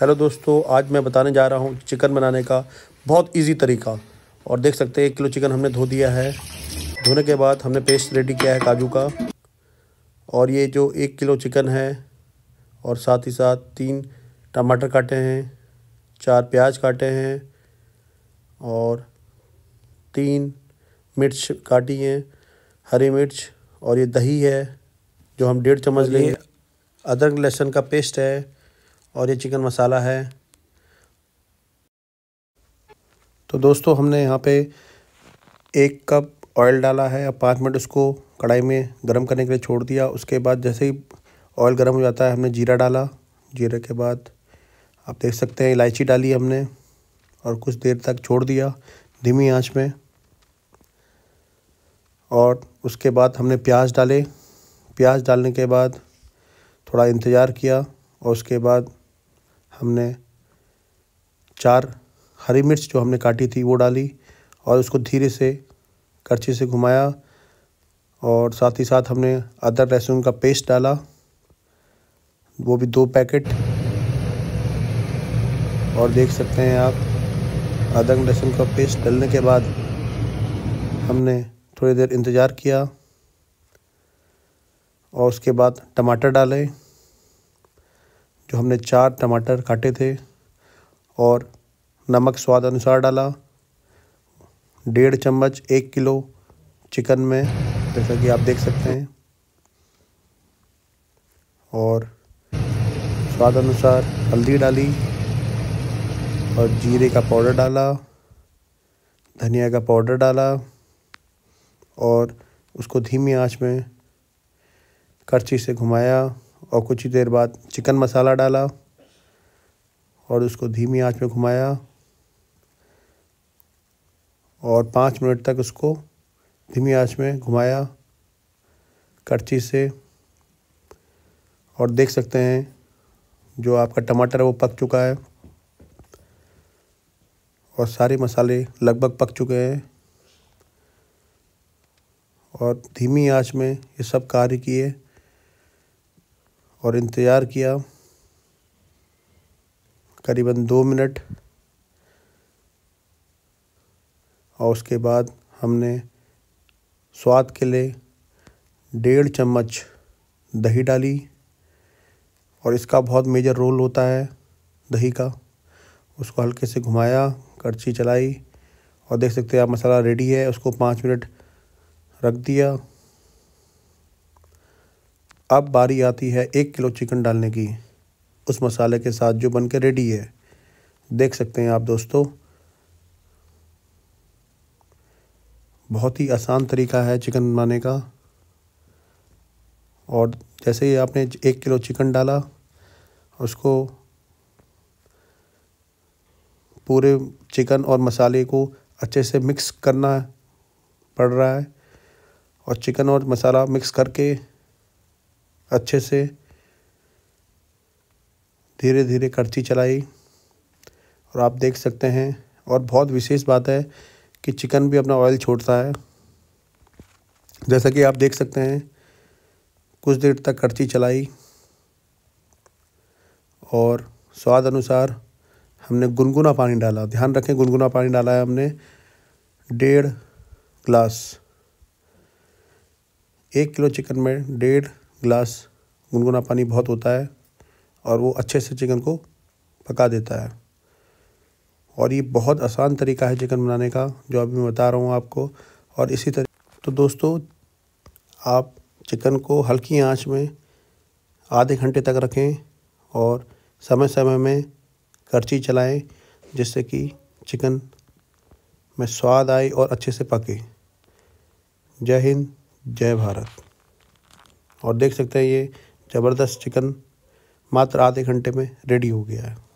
hello दोस्तों आज मैं बताने जा रहा हूँ चिकन बनाने का बहुत इजी तरीका और देख सकते हैं एक किलो चिकन हमने धो दिया है धोने के बाद हमने पेस्ट रेडी किया है काजू का और ये जो एक किलो चिकन है और साथ ही साथ तीन टमाटर काटे हैं चार प्याज काटे हैं और तीन मिर्च काटी हैं हरी मिर्च और ये दही है जो हम डेढ़ चम्मच लेंगे अदरक लहसुन का पेस्ट है और ये चिकन मसाला है तो दोस्तों हमने यहाँ पे एक कप ऑयल डाला है अब पाँच मिनट उसको कढ़ाई में गर्म करने के लिए छोड़ दिया उसके बाद जैसे ही ऑयल गर्म हो जाता है हमने जीरा डाला जीरे के बाद आप देख सकते हैं इलायची डाली हमने और कुछ देर तक छोड़ दिया धीमी आंच में और उसके बाद हमने प्याज डाले प्याज डालने के बाद थोड़ा इंतज़ार किया और उसके बाद हमने चार हरी मिर्च जो हमने काटी थी वो डाली और उसको धीरे से करछे से घुमाया और साथ ही साथ हमने अदरक लहसुन का पेस्ट डाला वो भी दो पैकेट और देख सकते हैं आप अदरक लहसुन का पेस्ट डालने के बाद हमने थोड़ी देर इंतज़ार किया और उसके बाद टमाटर डाले जो हमने चार टमाटर काटे थे और नमक स्वाद अनुसार डाला डेढ़ चम्मच एक किलो चिकन में जैसा कि आप देख सकते हैं और स्वाद अनुसार हल्दी डाली और जीरे का पाउडर डाला धनिया का पाउडर डाला और उसको धीमी आंच में करछी से घुमाया और कुछ ही देर बाद चिकन मसाला डाला और उसको धीमी आंच में घुमाया और पाँच मिनट तक उसको धीमी आंच में घुमाया करछी से और देख सकते हैं जो आपका टमाटर है वो पक चुका है और सारे मसाले लगभग पक चुके हैं और धीमी आंच में ये सब कार्य किए और इंतज़ार किया करीबन दो मिनट और उसके बाद हमने स्वाद के लिए डेढ़ चम्मच दही डाली और इसका बहुत मेजर रोल होता है दही का उसको हल्के से घुमाया करछी चलाई और देख सकते हैं आप मसाला रेडी है उसको पाँच मिनट रख दिया अब बारी आती है एक किलो चिकन डालने की उस मसाले के साथ जो बन के रेडी है देख सकते हैं आप दोस्तों बहुत ही आसान तरीका है चिकन बनाने का और जैसे ही आपने एक किलो चिकन डाला उसको पूरे चिकन और मसाले को अच्छे से मिक्स करना पड़ रहा है और चिकन और मसाला मिक्स करके अच्छे से धीरे धीरे करची चलाई और आप देख सकते हैं और बहुत विशेष बात है कि चिकन भी अपना ऑयल छोड़ता है जैसा कि आप देख सकते हैं कुछ देर तक करची चलाई और स्वाद अनुसार हमने गुनगुना पानी डाला ध्यान रखें गुनगुना पानी डाला है हमने डेढ़ ग्लास एक किलो चिकन में डेढ़ गिलास गुनगुना पानी बहुत होता है और वो अच्छे से चिकन को पका देता है और ये बहुत आसान तरीका है चिकन बनाने का जो अभी मैं बता रहा हूँ आपको और इसी तरह तो दोस्तों आप चिकन को हल्की आंच में आधे घंटे तक रखें और समय समय में करची चलाएं जिससे कि चिकन में स्वाद आए और अच्छे से पके जय हिंद जय भारत और देख सकते हैं ये ज़बरदस्त चिकन मात्र आधे घंटे में रेडी हो गया है